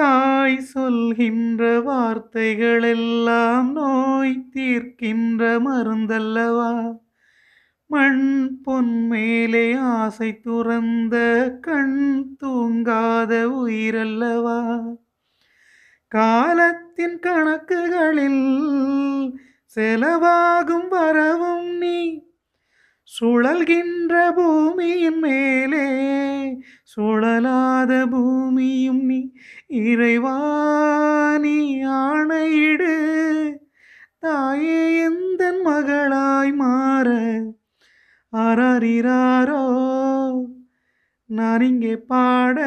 தாய் சொல்கின்ற வார்த்தைகளெல்லாம் நோய் தீர்க்கின்ற மருந்தல்லவா மண் பொன் மேலே ஆசை துறந்த கண் தூங்காத உயிரல்லவா காலத்தின் கணக்குகளில் செலவாகும் வரவும் நீ சுழல்கின்ற பூமியின் மேலே சுழலா பாத பூமியும் நீ இறைவானி ஆணையிடு தாயே எந்த மகளாய் மாற ஆராரிராரோ நான் இங்கே பாட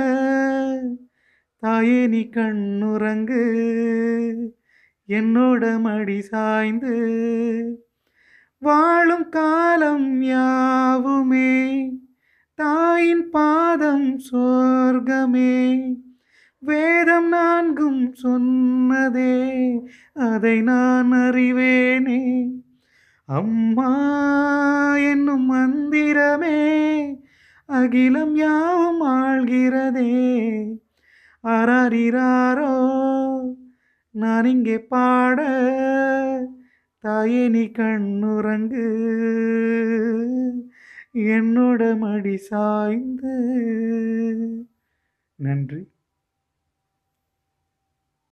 தாயே நீ கண்ணுறங்கு என்னோட மடி சாய்ந்து வாழும் காலம் யாவுமே தாயின் பாதம் சோ சொர்க்கமே வேதம் நான்கும் சொன்னதே அதை நான் அறிவேனே அம்மா என்னும் மந்திரமே அகிலம் யாவும் ஆழ்கிறதே அறாரிறாரோ நான் இங்கே பாட தாயே நீ கண்ணுறங்கு என்னோட மடி சாய்ந்து நன்றி